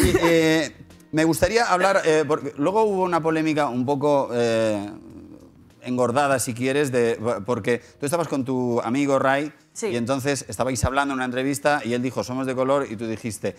Eh, me gustaría hablar, eh, porque luego hubo una polémica un poco eh, engordada, si quieres, de, porque tú estabas con tu amigo Ray y entonces estabais hablando en una entrevista y él dijo, somos de color, y tú dijiste,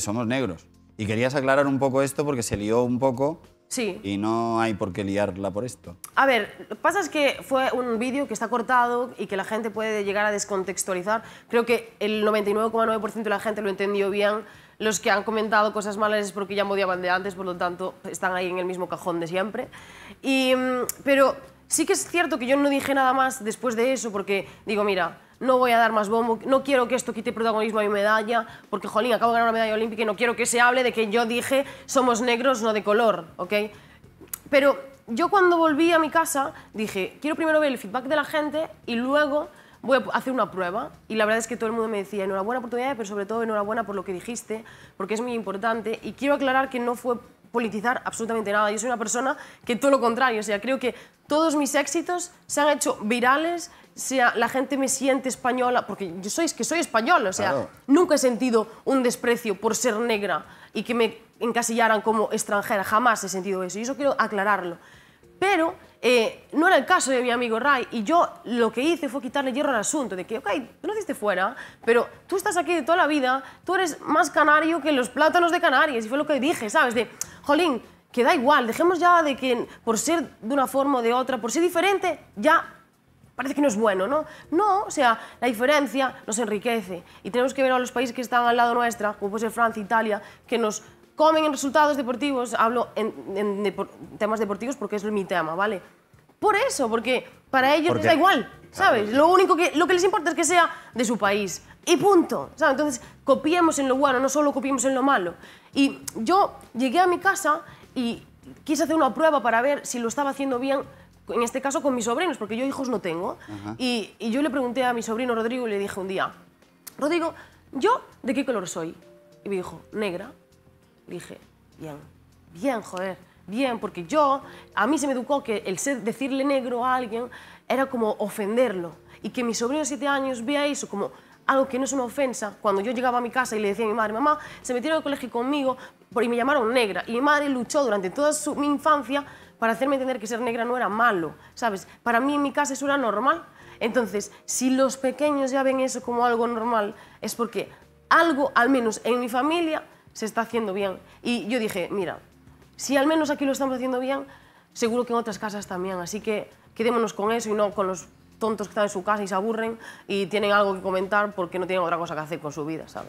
somos negros. Y querías aclarar un poco esto porque se lió un poco. Sí. Y no hay por qué liarla por esto. A ver, lo que pasa es que fue un vídeo que está cortado y que la gente puede llegar a descontextualizar. Creo que el 99,9% de la gente lo entendió bien. Los que han comentado cosas malas es porque ya me de antes, por lo tanto están ahí en el mismo cajón de siempre. Mm, pero sí que es cierto que yo no dije nada más después de eso porque digo, mira, no voy a dar más bombo, no quiero que esto quite protagonismo a mi medalla, porque jolín, acabo de ganar una medalla olímpica y no quiero que se hable de que yo dije somos negros, no de color, ¿ok? Pero yo cuando volví a mi casa dije, quiero primero ver el feedback de la gente y luego voy a hacer una prueba. Y la verdad es que todo el mundo me decía, enhorabuena por tu medalla, pero sobre todo enhorabuena por lo que dijiste, porque es muy importante. Y quiero aclarar que no fue politizar absolutamente nada. Yo soy una persona que todo lo contrario, o sea, creo que todos mis éxitos se han hecho virales sea, la gente me siente española, porque yo soy, que soy española, o sea, nunca he sentido un desprecio por ser negra y que me encasillaran como extranjera, jamás he sentido eso, y eso quiero aclararlo. Pero eh, no era el caso de mi amigo Ray, y yo lo que hice fue quitarle hierro al asunto, de que, ok, tú naciste fuera, pero tú estás aquí de toda la vida, tú eres más canario que los plátanos de Canarias, y fue lo que dije, ¿sabes? De, jolín, que da igual, dejemos ya de que por ser de una forma o de otra, por ser diferente, ya parece que no es bueno, ¿no? No, o sea, la diferencia nos enriquece y tenemos que ver a los países que están al lado nuestra, como puede ser Francia, Italia, que nos comen en resultados deportivos, hablo en, temas deportivos porque es mi tema, ¿vale? Por eso, porque para ellos les da igual, ¿sabes? Lo único que, lo que les importa es que sea de su país y punto, ¿sabes? Entonces, copiemos en lo bueno, no solo copiemos en lo malo. Y yo llegué a mi casa y quise hacer una prueba para ver si lo estaba haciendo bien en este caso con mis sobrinos, porque yo hijos no tengo. Y, yo le pregunté a mi sobrino Rodrigo y le dije un día, Rodrigo, ¿yo de qué color soy? Y me dijo, negra. Le dije, bien, bien, joder, bien, porque yo, a mí se me educó que el ser, decirle negro a alguien era como ofenderlo. Y que mi sobrino de siete años vea eso como algo que no es una ofensa, cuando yo llegaba a mi casa y le decía a mi madre, mamá, se metieron al colegio conmigo y me llamaron negra. Y mi madre luchó durante toda mi infancia para hacerme entender que ser negra no era malo, ¿sabes? Para mí en mi casa eso era normal. Entonces, si los pequeños ya ven eso como algo normal, es porque algo, al menos en mi familia, se está haciendo bien. Y yo dije, mira, si al menos aquí lo estamos haciendo bien, seguro que en otras casas también. Así que quedémonos con eso y no con los tontos que están en su casa y se aburren y tienen algo que comentar porque no tienen otra cosa que hacer con su vida, ¿sabes?